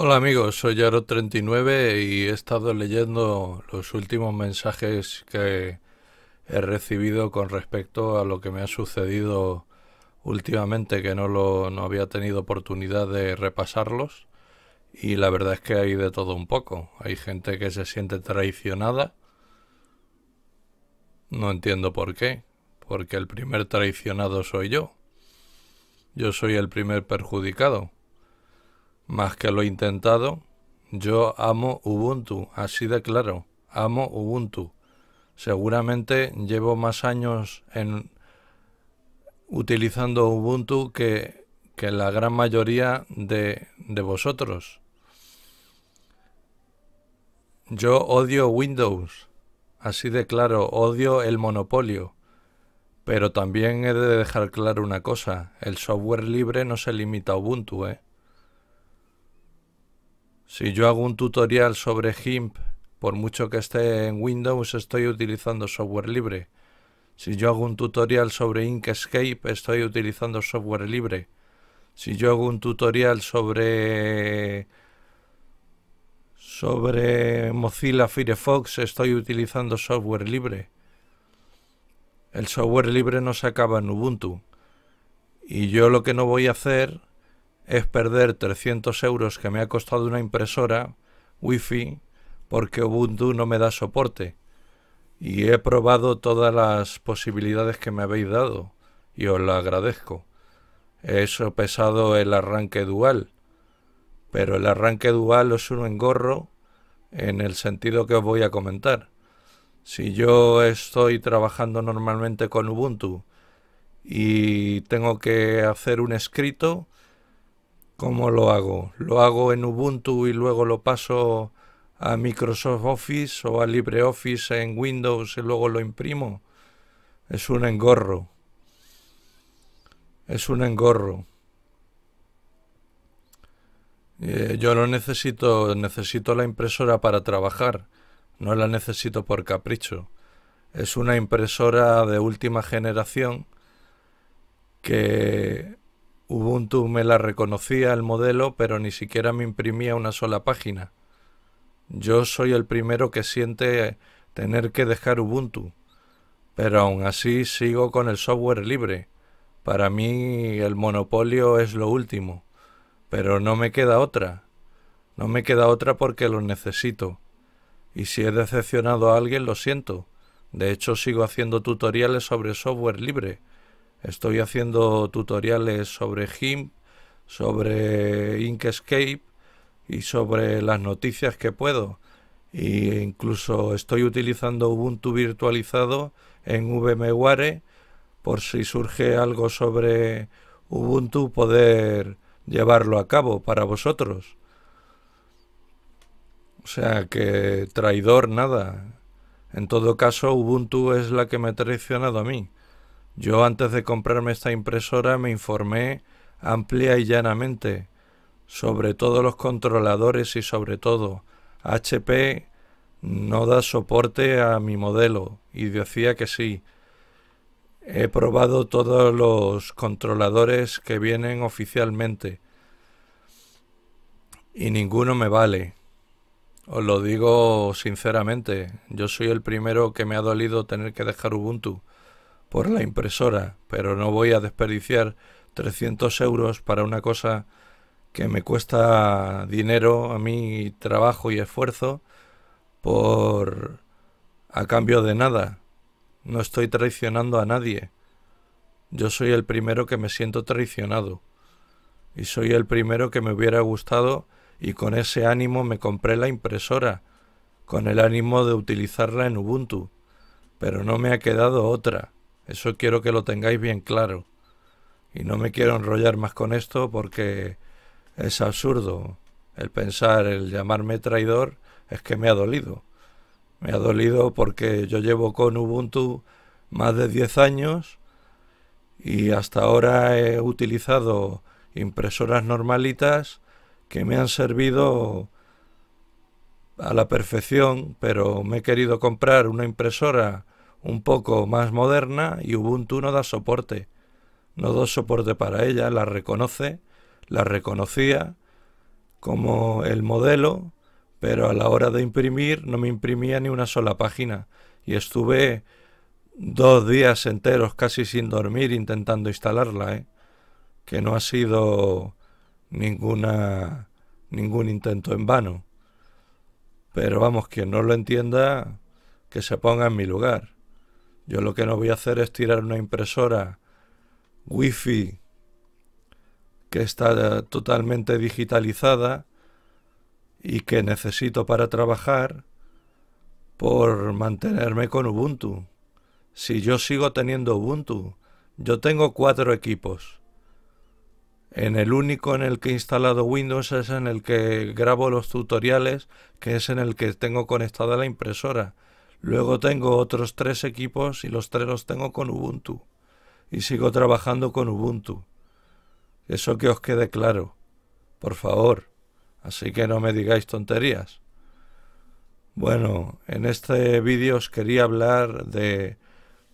Hola amigos, soy Yaro39 y he estado leyendo los últimos mensajes que he recibido con respecto a lo que me ha sucedido últimamente, que no, lo, no había tenido oportunidad de repasarlos. Y la verdad es que hay de todo un poco. Hay gente que se siente traicionada. No entiendo por qué. Porque el primer traicionado soy yo. Yo soy el primer perjudicado más que lo intentado, yo amo Ubuntu, así de claro, amo Ubuntu. Seguramente llevo más años en utilizando Ubuntu que, la gran mayoría de, de vosotros. Yo odio Windows, así de claro, odio el monopolio. Pero también he de dejar claro una cosa, el software libre no se limita a Ubuntu, ¿eh? Si yo hago un tutorial sobre GIMP, por mucho que esté en Windows, estoy utilizando software libre. Si yo hago un tutorial sobre Inkscape, estoy utilizando software libre. Si yo hago un tutorial sobre sobre Mozilla Firefox, estoy utilizando software libre. El software libre no se acaba en Ubuntu. Y yo lo que no voy a hacer es perder 300 euros que me ha costado una impresora Wi-Fi porque Ubuntu no me da soporte. Y he probado todas las posibilidades que me habéis dado y os lo agradezco. He sopesado el arranque dual, pero el arranque dual es un engorro en el sentido que os voy a comentar. Si yo estoy trabajando normalmente con Ubuntu y tengo que hacer un escrito, ¿Cómo lo hago? ¿Lo hago en Ubuntu y luego lo paso a Microsoft Office o a LibreOffice en Windows y luego lo imprimo? Es un engorro. Es un engorro. Eh, yo lo necesito, necesito la impresora para trabajar, no la necesito por capricho. Es una impresora de última generación que Ubuntu me la reconocía el modelo, pero ni siquiera me imprimía una sola página. Yo soy el primero que siente tener que dejar Ubuntu, pero aún así sigo con el software libre. Para mí el monopolio es lo último, pero no me queda otra. No me queda otra porque lo necesito. Y si he decepcionado a alguien, lo siento. De hecho, sigo haciendo tutoriales sobre software libre Estoy haciendo tutoriales sobre GIMP, sobre Inkscape y sobre las noticias que puedo. Y incluso estoy utilizando Ubuntu virtualizado en VMware por si surge algo sobre Ubuntu poder llevarlo a cabo para vosotros. O sea que traidor nada. En todo caso, Ubuntu es la que me ha traicionado a mí. Yo antes de comprarme esta impresora me informé amplia y llanamente sobre todos los controladores y sobre todo HP no da soporte a mi modelo y decía que sí. He probado todos los controladores que vienen oficialmente y ninguno me vale. Os lo digo sinceramente, yo soy el primero que me ha dolido tener que dejar Ubuntu por la impresora, pero no voy a desperdiciar 300 euros para una cosa que me cuesta dinero a mí, trabajo y esfuerzo, por... a cambio de nada. No estoy traicionando a nadie. Yo soy el primero que me siento traicionado. Y soy el primero que me hubiera gustado y con ese ánimo me compré la impresora, con el ánimo de utilizarla en Ubuntu. Pero no me ha quedado otra. Eso quiero que lo tengáis bien claro. Y no me quiero enrollar más con esto porque es absurdo el pensar, el llamarme traidor, es que me ha dolido. Me ha dolido porque yo llevo con Ubuntu más de 10 años y hasta ahora he utilizado impresoras normalitas que me han servido a la perfección, pero me he querido comprar una impresora un poco más moderna y Ubuntu no da soporte. No da soporte para ella, la reconoce, la reconocía como el modelo, pero a la hora de imprimir no me imprimía ni una sola página. Y estuve dos días enteros casi sin dormir intentando instalarla, ¿eh? que no ha sido ninguna ningún intento en vano. Pero vamos, quien no lo entienda, que se ponga en mi lugar. Yo lo que no voy a hacer es tirar una impresora wifi que está eh, totalmente digitalizada y que necesito para trabajar por mantenerme con Ubuntu. Si yo sigo teniendo Ubuntu, yo tengo cuatro equipos. En el único en el que he instalado Windows es en el que grabo los tutoriales, que es en el que tengo conectada la impresora. Luego tengo otros tres equipos y los tres los tengo con Ubuntu. Y sigo trabajando con Ubuntu. Eso que os quede claro. Por favor. Así que no me digáis tonterías. Bueno, en este vídeo os quería hablar de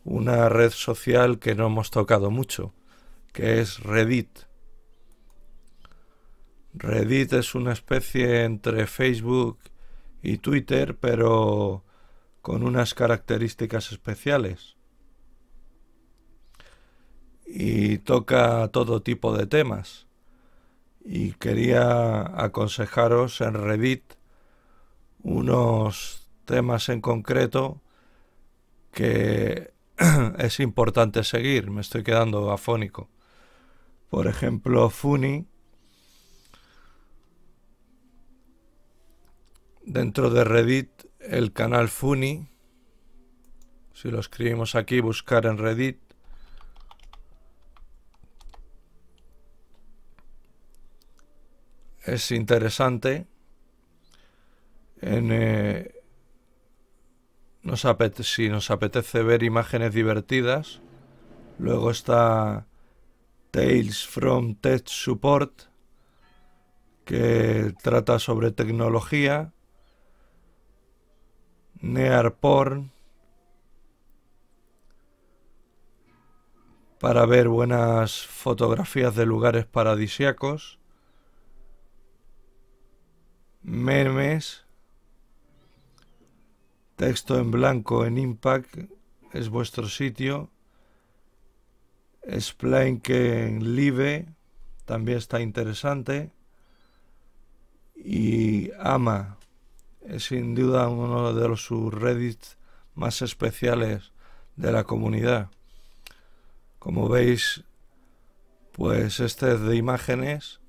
una red social que no hemos tocado mucho, que es Reddit. Reddit es una especie entre Facebook y Twitter, pero con unas características especiales y toca todo tipo de temas. Y quería aconsejaros en Reddit unos temas en concreto que es importante seguir, me estoy quedando afónico. Por ejemplo, Funi, dentro de Reddit el canal Funi. Si lo escribimos aquí, buscar en Reddit. Es interesante. Eh, si nos apetece ver imágenes divertidas. Luego está Tales from Tech Support, que trata sobre tecnología Nearporn para ver buenas fotografías de lugares paradisiacos, memes, texto en blanco en Impact es vuestro sitio, Explain que en Live también está interesante y Ama es sin duda uno de los subreddits más especiales de la comunidad. Como veis, pues este es de imágenes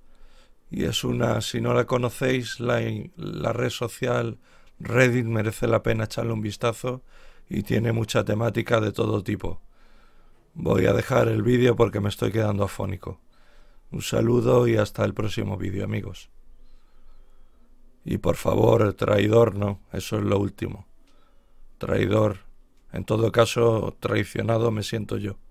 y es una, si no la conocéis, la, la red social Reddit merece la pena echarle un vistazo y tiene mucha temática de todo tipo. Voy a dejar el vídeo porque me estoy quedando afónico. Un saludo y hasta el próximo vídeo amigos. Y por favor, traidor no, eso es lo último. Traidor. En todo caso, traicionado me siento yo.